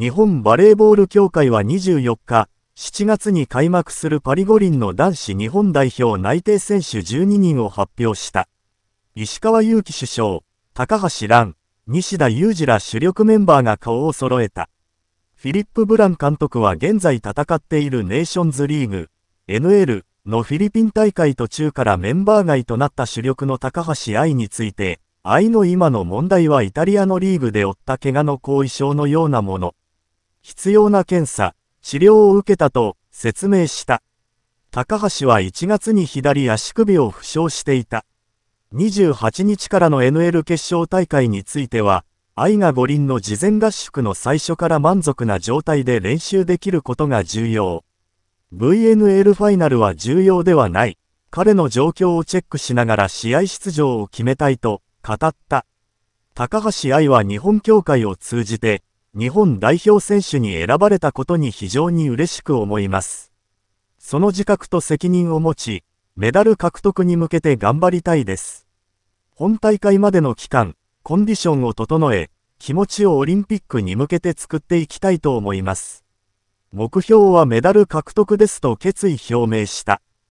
日本バレーボール協会は24日、7月に開幕するパリ五輪の男子日本代表内定選手12人を発表した。石川祐希首相、高橋蘭、西田裕二ら主力メンバーが顔を揃えた。フィリップ・ブラン監督は現在戦っているネーションズリーグ NL のフィリピン大会途中からメンバー外となった主力の高橋愛について愛の今の問題はイタリアのリーグで負った怪我の後遺症のようなもの必要な検査、治療を受けたと説明した。高橋は1月に左足首を負傷していた。28日からの NL 決勝大会については、愛が五輪の事前合宿の最初から満足な状態で練習できることが重要。VNL ファイナルは重要ではない。彼の状況をチェックしながら試合出場を決めたいと語った。高橋愛は日本協会を通じて日本代表選手に選ばれたことに非常に嬉しく思います。その自覚と責任を持ち、メダル獲得に向けて頑張りたいです。本大会までの期間、コンディションを整え、気持ちをオリンピックに向けて作っていきたいと思います。目標はメダル獲得ですと決意表明した。